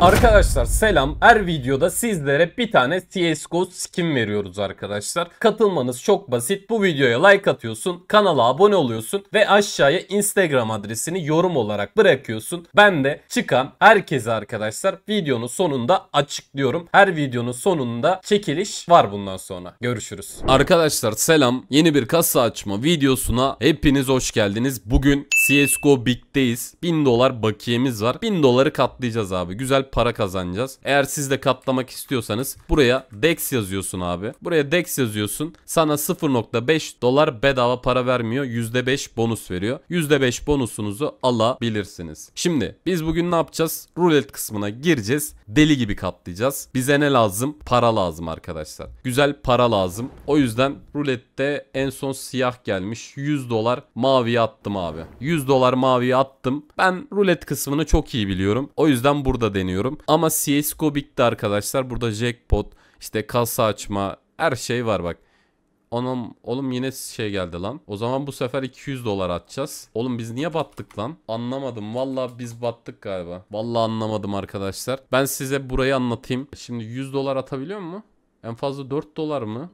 Arkadaşlar selam. Her videoda sizlere bir tane CSGO skin veriyoruz arkadaşlar. Katılmanız çok basit. Bu videoya like atıyorsun, kanala abone oluyorsun ve aşağıya Instagram adresini yorum olarak bırakıyorsun. Ben de çıkan herkese arkadaşlar videonun sonunda açıklıyorum. Her videonun sonunda çekiliş var bundan sonra. Görüşürüz. Arkadaşlar selam. Yeni bir kasa açma videosuna hepiniz hoş geldiniz. Bugün CSGO Big'deyiz. 1000 dolar bakiyemiz var. 1000 doları katlayacağız abi. Güzel güzel para kazanacağız. Eğer siz de katlamak istiyorsanız buraya DEX yazıyorsun abi. Buraya DEX yazıyorsun. Sana 0.5 dolar bedava para vermiyor. %5 bonus veriyor. %5 bonusunuzu alabilirsiniz. Şimdi biz bugün ne yapacağız? Rulet kısmına gireceğiz. Deli gibi katlayacağız. Bize ne lazım? Para lazım arkadaşlar. Güzel para lazım. O yüzden rulette en son siyah gelmiş. 100 dolar maviye attım abi. 100 dolar maviye attım. Ben rulet kısmını çok iyi biliyorum. O yüzden burada deniyorum oynuyorum. Ama CSGO bitti arkadaşlar. Burada jackpot, işte kasa açma, her şey var bak. oğlum oğlum yine şey geldi lan. O zaman bu sefer 200 dolar atacağız. Oğlum biz niye battık lan? Anlamadım. Valla biz battık galiba. Valla anlamadım arkadaşlar. Ben size burayı anlatayım. Şimdi 100 dolar atabiliyor mu? En fazla 4 dolar mı?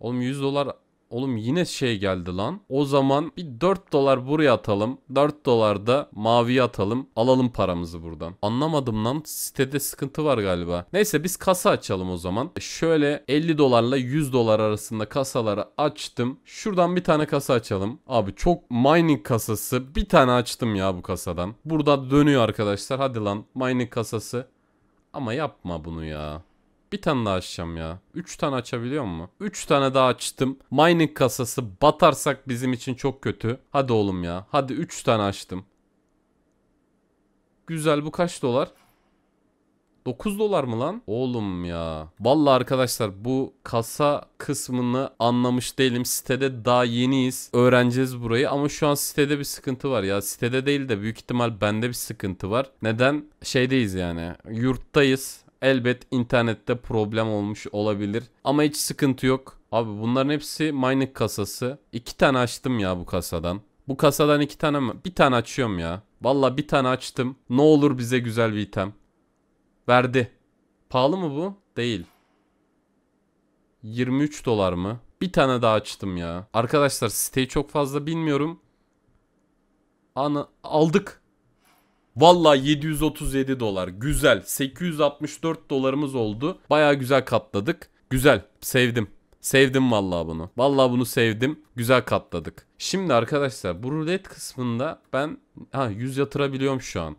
Oğlum 100 dolar Oğlum yine şey geldi lan. O zaman bir 4 dolar buraya atalım. 4 dolar da maviye atalım. Alalım paramızı buradan. Anlamadım lan. Sitede sıkıntı var galiba. Neyse biz kasa açalım o zaman. E, şöyle 50 dolarla 100 dolar arasında kasaları açtım. Şuradan bir tane kasa açalım. Abi çok mining kasası. Bir tane açtım ya bu kasadan. Burada dönüyor arkadaşlar. Hadi lan mining kasası. Ama yapma bunu ya. Bir tane daha açacağım ya. 3 tane açabiliyor mu? 3 tane daha açtım. Mining kasası batarsak bizim için çok kötü. Hadi oğlum ya. Hadi 3 tane açtım. Güzel bu kaç dolar? 9 dolar mı lan? Oğlum ya. Vallahi arkadaşlar bu kasa kısmını anlamış değilim. Sitede daha yeniyiz. Öğreneceğiz burayı ama şu an sitede bir sıkıntı var ya. Sitede değil de büyük ihtimal bende bir sıkıntı var. Neden? Şeydeyiz yani. Yurttayız elbet internette problem olmuş olabilir. Ama hiç sıkıntı yok. Abi bunların hepsi mining kasası. İki tane açtım ya bu kasadan. Bu kasadan iki tane mi? Bir tane açıyorum ya. Valla bir tane açtım. Ne olur bize güzel bir item. Verdi. Pahalı mı bu? Değil. 23 dolar mı? Bir tane daha açtım ya. Arkadaşlar siteyi çok fazla bilmiyorum. Ana aldık. Valla 737 dolar güzel 864 dolarımız oldu. Baya güzel katladık. Güzel sevdim. Sevdim valla bunu. valla bunu sevdim. Güzel katladık. Şimdi arkadaşlar bu rulet kısmında ben ha 100 yatırabiliyorum şu an.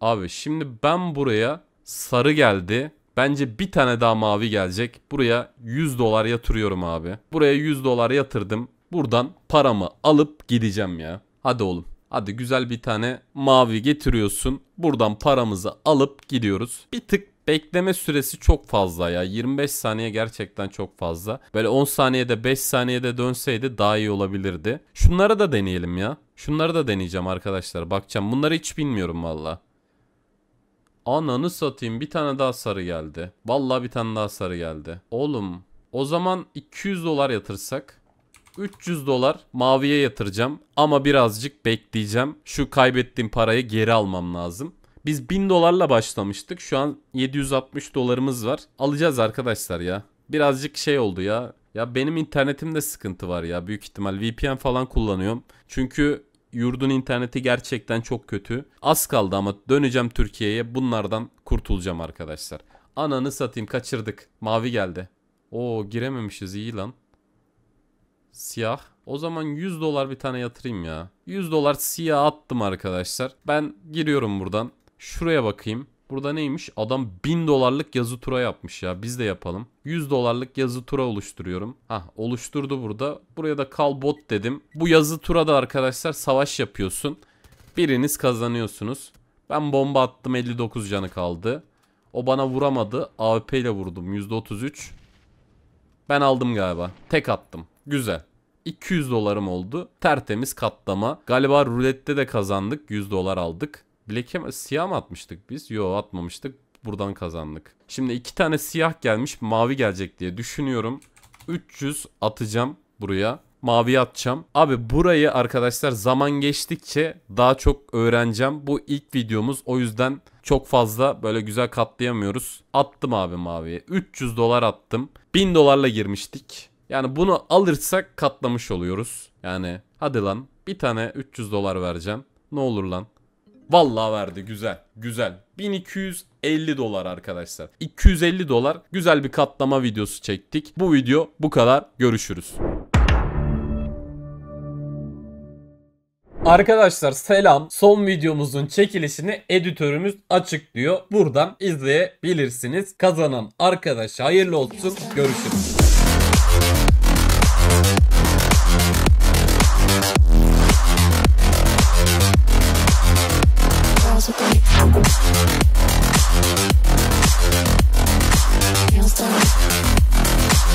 Abi şimdi ben buraya sarı geldi. Bence bir tane daha mavi gelecek. Buraya 100 dolar yatırıyorum abi. Buraya 100 dolar yatırdım. Buradan paramı alıp gideceğim ya. Hadi oğlum. Hadi güzel bir tane mavi getiriyorsun. Buradan paramızı alıp gidiyoruz. Bir tık bekleme süresi çok fazla ya. 25 saniye gerçekten çok fazla. Böyle 10 saniyede 5 saniyede dönseydi daha iyi olabilirdi. Şunları da deneyelim ya. Şunları da deneyeceğim arkadaşlar. Bakacağım. Bunları hiç bilmiyorum valla. Ananı satayım. Bir tane daha sarı geldi. Valla bir tane daha sarı geldi. Oğlum o zaman 200 dolar yatırsak 300 dolar maviye yatıracağım ama birazcık bekleyeceğim. Şu kaybettiğim parayı geri almam lazım. Biz 1000 dolarla başlamıştık. Şu an 760 dolarımız var. Alacağız arkadaşlar ya. Birazcık şey oldu ya. Ya benim internetimde sıkıntı var ya büyük ihtimal. VPN falan kullanıyorum. Çünkü yurdun interneti gerçekten çok kötü. Az kaldı ama döneceğim Türkiye'ye. Bunlardan kurtulacağım arkadaşlar. Ananı satayım kaçırdık. Mavi geldi. Oo girememişiz iyi lan. Siyah. O zaman 100 dolar bir tane yatırayım ya. 100 dolar siyah attım arkadaşlar. Ben giriyorum buradan. Şuraya bakayım. Burada neymiş? Adam 1000 dolarlık yazı tura yapmış ya. Biz de yapalım. 100 dolarlık yazı tura oluşturuyorum. Hah oluşturdu burada. Buraya da kal bot dedim. Bu yazı tura da arkadaşlar savaş yapıyorsun. Biriniz kazanıyorsunuz. Ben bomba attım 59 canı kaldı. O bana vuramadı. AWP ile vurdum %33. Ben aldım galiba. Tek attım. Güzel. 200 dolarım oldu. Tertemiz katlama. Galiba rulette de kazandık. 100 dolar aldık. Black'e siyah mı atmıştık biz? Yo atmamıştık. Buradan kazandık. Şimdi iki tane siyah gelmiş mavi gelecek diye düşünüyorum. 300 atacağım buraya. Mavi atacağım. Abi burayı arkadaşlar zaman geçtikçe daha çok öğreneceğim. Bu ilk videomuz o yüzden çok fazla böyle güzel katlayamıyoruz. Attım abi maviye. 300 dolar attım. 1000 dolarla girmiştik. Yani bunu alırsak katlamış oluyoruz. Yani hadi lan bir tane 300 dolar vereceğim. Ne olur lan. Vallahi verdi güzel güzel 1250 dolar arkadaşlar 250 dolar güzel bir katlama videosu çektik bu video bu kadar görüşürüz Arkadaşlar selam. Son videomuzun çekilişini editörümüz açıklıyor. Buradan izleyebilirsiniz. Kazanan arkadaş hayırlı olsun. Görüşürüz.